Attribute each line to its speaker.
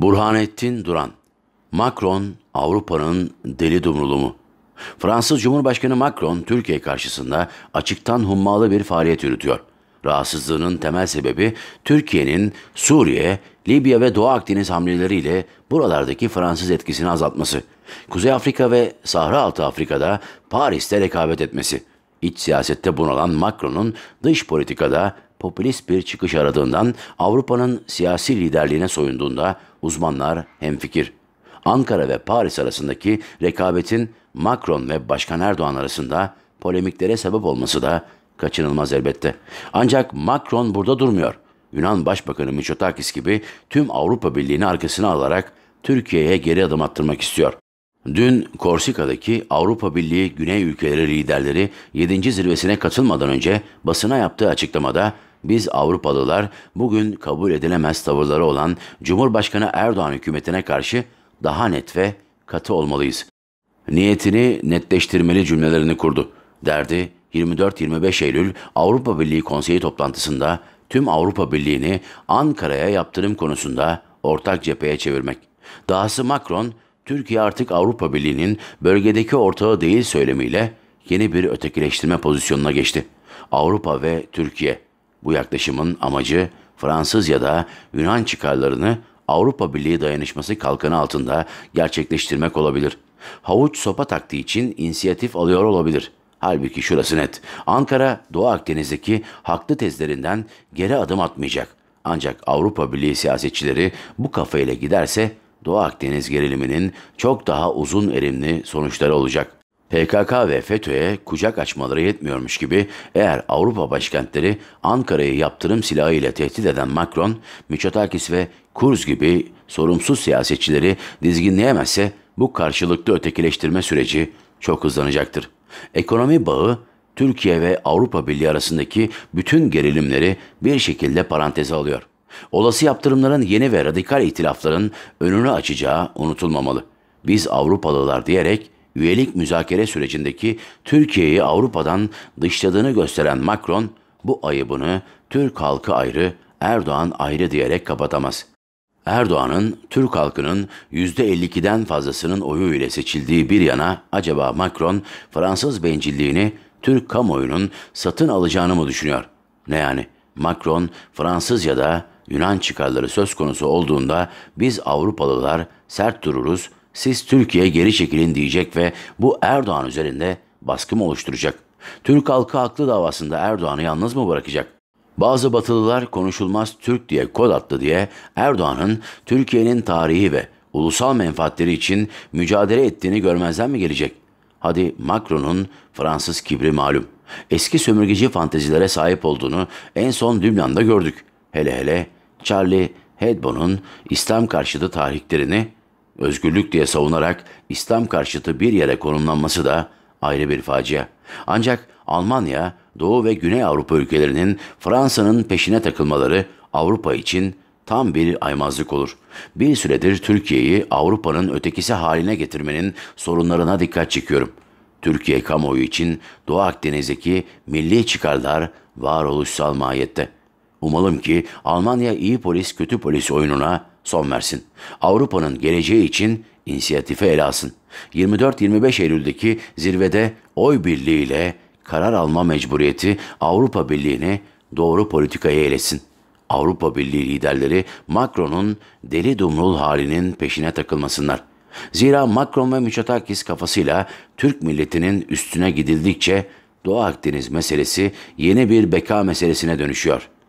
Speaker 1: Burhanettin Duran Macron Avrupa'nın deli dumrulumu. Fransız Cumhurbaşkanı Macron Türkiye karşısında açıktan hummalı bir faaliyet yürütüyor. Rahatsızlığının temel sebebi Türkiye'nin Suriye, Libya ve Doğu Akdeniz hamleleriyle buralardaki Fransız etkisini azaltması. Kuzey Afrika ve Sahra Altı Afrika'da Paris'te rekabet etmesi. İç siyasette bunalan Macron'un dış politikada popülist bir çıkış aradığından Avrupa'nın siyasi liderliğine soyunduğunda uzmanlar hemfikir. Ankara ve Paris arasındaki rekabetin Macron ve Başkan Erdoğan arasında polemiklere sebep olması da kaçınılmaz elbette. Ancak Macron burada durmuyor. Yunan Başbakanı Mitsotakis gibi tüm Avrupa Birliği'ni arkasına alarak Türkiye'ye geri adım attırmak istiyor. Dün Korsika'daki Avrupa Birliği Güney ülkeleri liderleri 7. zirvesine katılmadan önce basına yaptığı açıklamada biz Avrupalılar bugün kabul edilemez tavırları olan Cumhurbaşkanı Erdoğan hükümetine karşı daha net ve katı olmalıyız. Niyetini netleştirmeli cümlelerini kurdu, derdi 24-25 Eylül Avrupa Birliği Konseyi toplantısında tüm Avrupa Birliği'ni Ankara'ya yaptırım konusunda ortak cepheye çevirmek. Dahası Macron, Türkiye artık Avrupa Birliği'nin bölgedeki ortağı değil söylemiyle yeni bir ötekileştirme pozisyonuna geçti. Avrupa ve Türkiye bu yaklaşımın amacı Fransız ya da Yunan çıkarlarını Avrupa Birliği dayanışması kalkanı altında gerçekleştirmek olabilir. Havuç sopa taktiği için inisiyatif alıyor olabilir. Halbuki şurası net. Ankara Doğu Akdeniz'deki haklı tezlerinden geri adım atmayacak. Ancak Avrupa Birliği siyasetçileri bu kafayla giderse Doğu Akdeniz geriliminin çok daha uzun erimli sonuçları olacak. PKK ve FETÖ'ye kucak açmaları yetmiyormuş gibi eğer Avrupa başkentleri Ankara'yı yaptırım silahı ile tehdit eden Macron, Miçotakis ve Kurz gibi sorumsuz siyasetçileri dizginleyemezse bu karşılıklı ötekileştirme süreci çok hızlanacaktır. Ekonomi bağı Türkiye ve Avrupa Birliği arasındaki bütün gerilimleri bir şekilde paranteze alıyor. Olası yaptırımların yeni ve radikal ihtilafların önünü açacağı unutulmamalı. Biz Avrupalılar diyerek üyelik müzakere sürecindeki Türkiye'yi Avrupa'dan dışladığını gösteren Macron, bu ayıbını Türk halkı ayrı, Erdoğan ayrı diyerek kapatamaz. Erdoğan'ın Türk halkının %52'den fazlasının oyu ile seçildiği bir yana acaba Macron Fransız bencilliğini Türk kamuoyunun satın alacağını mı düşünüyor? Ne yani Macron Fransız ya da Yunan çıkarları söz konusu olduğunda biz Avrupalılar sert dururuz, siz Türkiye geri çekilin diyecek ve bu Erdoğan üzerinde baskı mı oluşturacak? Türk halkı haklı davasında Erdoğan'ı yalnız mı bırakacak? Bazı batılılar konuşulmaz Türk diye kod attı diye Erdoğan'ın Türkiye'nin tarihi ve ulusal menfaatleri için mücadele ettiğini görmezden mi gelecek? Hadi Macron'un Fransız kibri malum. Eski sömürgeci fantezilere sahip olduğunu en son Lübnan'da gördük. Hele hele Charlie Hebdo'nun İslam karşıtı tarihlerini özgürlük diye savunarak İslam karşıtı bir yere konumlanması da ayrı bir facia. Ancak Almanya, Doğu ve Güney Avrupa ülkelerinin Fransa'nın peşine takılmaları Avrupa için tam bir aymazlık olur. Bir süredir Türkiye'yi Avrupa'nın ötekisi haline getirmenin sorunlarına dikkat çekiyorum. Türkiye kamuoyu için Doğu Akdeniz'deki milli çıkarlar varoluşsal mahiyette. Umalım ki Almanya iyi polis kötü polis oyununa son versin. Avrupa'nın geleceği için inisiyatife ele alsın. 24-25 Eylül'deki zirvede oy birliğiyle karar alma mecburiyeti Avrupa Birliği'ni doğru politikaya eylesin. Avrupa Birliği liderleri Macron'un deli dumrul halinin peşine takılmasınlar. Zira Macron ve Miçotakis kafasıyla Türk milletinin üstüne gidildikçe Doğu Akdeniz meselesi yeni bir beka meselesine dönüşüyor.''